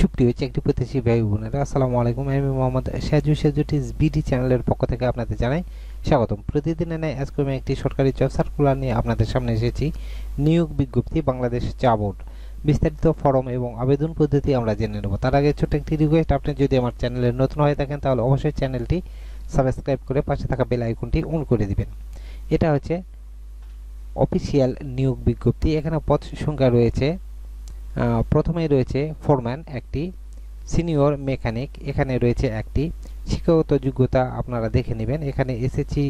সুপ্রিয় চাকরি প্রত্যাশী ভাই বোনেরা আসসালামু আলাইকুম আমি মোহাম্মদ সাজু টিস বিডি চ্যানেলের পক্ষ থেকে আপনাদের জানাই স্বাগতম প্রতিদিন এনে আজকে আমি একটি সরকারি জব সার্কুলার নিয়ে আপনাদের সামনে এসেছি নিয়োগ বিজ্ঞপ্তি বাংলাদেশ চা বোর্ড বিস্তারিত ফর্ম এবং আবেদন পদ্ধতি আমরা জেনে নেব তার আগে ছোট একটি রিকোয়েস্ট আপনি যদি আমার চ্যানেলে নতুন হয়ে থাকেন তাহলে অবশ্যই চ্যানেলটি সাবস্ক্রাইব করে পাশে থাকা বেল আইকনটি অন করে দিবেন এটা হচ্ছে অফিসিয়াল নিয়োগ বিজ্ঞপ্তি এখানে পদ সংখ্যা রয়েছে প্রথমেই রয়েছে ফোরম্যান একটি সিনিয়র মেকানিক এখানে রয়েছে একটি শিক্ষাগত যোগ্যতা আপনারা দেখে নেবেন এখানে এসএসসি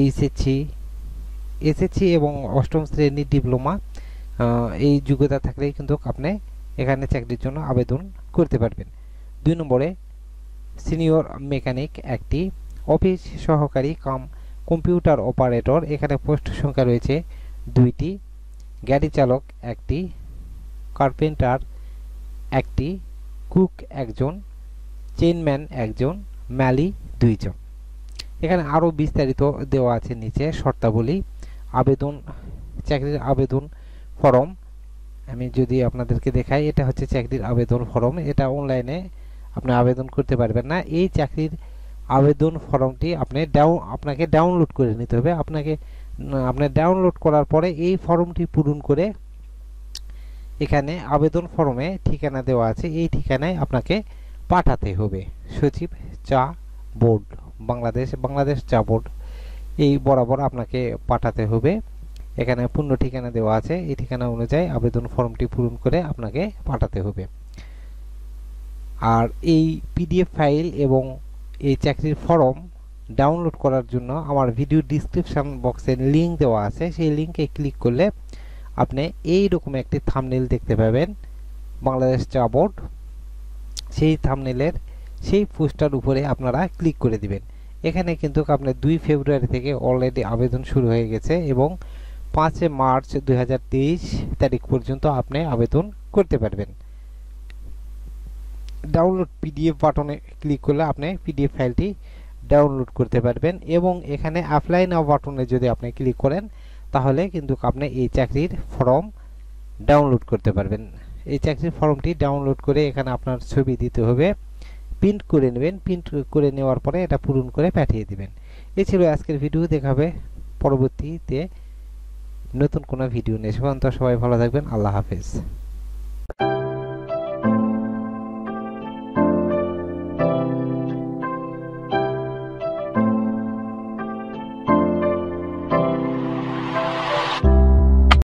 এইচএসসি এসএসসি এবং অষ্টম শ্রেণীর ডিপ্লোমা এই যোগ্যতা থাকলেই কিন্তু আপনি এখানে চাকরির জন্য আবেদন করতে পারবেন দুই নম্বরে সিনিয়র মেকানিক একটি অফিস সহকারী কাম কম্পিউটার অপারেটর এখানে পোস্ট সংখ্যা রয়েছে দুইটি গাড়ি চালক একটি কার্পেন্টার একটি কুক একজন চেনম্যান একজন ম্যালি দুইজন এখানে আরও বিস্তারিত দেওয়া আছে নিচে শর্তাবলী আবেদন চাকরির আবেদন ফরম আমি যদি আপনাদেরকে দেখাই এটা হচ্ছে চাকরির আবেদন ফরম এটা অনলাইনে আপনি আবেদন করতে পারবেন না এই চাকরির আবেদন ফর্মটি আপনি ডাউন আপনাকে ডাউনলোড করে নিতে হবে আপনাকে আপনার ডাউনলোড করার পরে এই ফর্মটি পূরণ করে এখানে আবেদন ফর্মে ঠিকানা দেওয়া আছে এই ঠিকানায় আপনাকে পাঠাতে হবে সচিব চা বোর্ড বাংলাদেশ বাংলাদেশ চা বোর্ড এই বরাবর আপনাকে পাঠাতে হবে এখানে পূর্ণ ঠিকানা দেওয়া আছে এই ঠিকানা অনুযায়ী আবেদন ফর্মটি পূরণ করে আপনাকে পাঠাতে হবে আর এই পিডিএফ ফাইল এবং এই চাকরির ফর্ম ডাউনলোড করার জন্য আমার ভিডিও ডিসক্রিপশান বক্সের লিঙ্ক দেওয়া আছে সেই লিঙ্কে ক্লিক করলে আপনি এইরকম একটি থামনেল দেখতে পাবেন বাংলাদেশ চা বোর্ড সেই থামনেলের সেই পোস্টার উপরে আপনারা ক্লিক করে দিবেন এখানে কিন্তু আপনার দুই ফেব্রুয়ারি থেকে অলরেডি আবেদন শুরু হয়ে গেছে এবং পাঁচে মার্চ দুই তারিখ পর্যন্ত আপনি আবেদন করতে পারবেন ডাউনলোড পিডিএফ বাটনে ক্লিক করলে আপনি পিডিএফ ফাইলটি ডাউনলোড করতে পারবেন এবং এখানে অ্যাপ্লাই নাও বাটনে যদি আপনি ক্লিক করেন তাহলে কিন্তু আপনি এই চাকরির ফর্ম ডাউনলোড করতে পারবেন এই চাকরির ফর্মটি ডাউনলোড করে এখানে আপনার ছবি দিতে হবে প্রিন্ট করে নেবেন প্রিন্ট করে নেওয়ার পরে এটা পূরণ করে পাঠিয়ে দেবেন এ ছিল আজকের ভিডিও দেখাবে পরবর্তীতে নতুন কোনো ভিডিও নেই সেখান সবাই ভালো থাকবেন আল্লাহ হাফেজ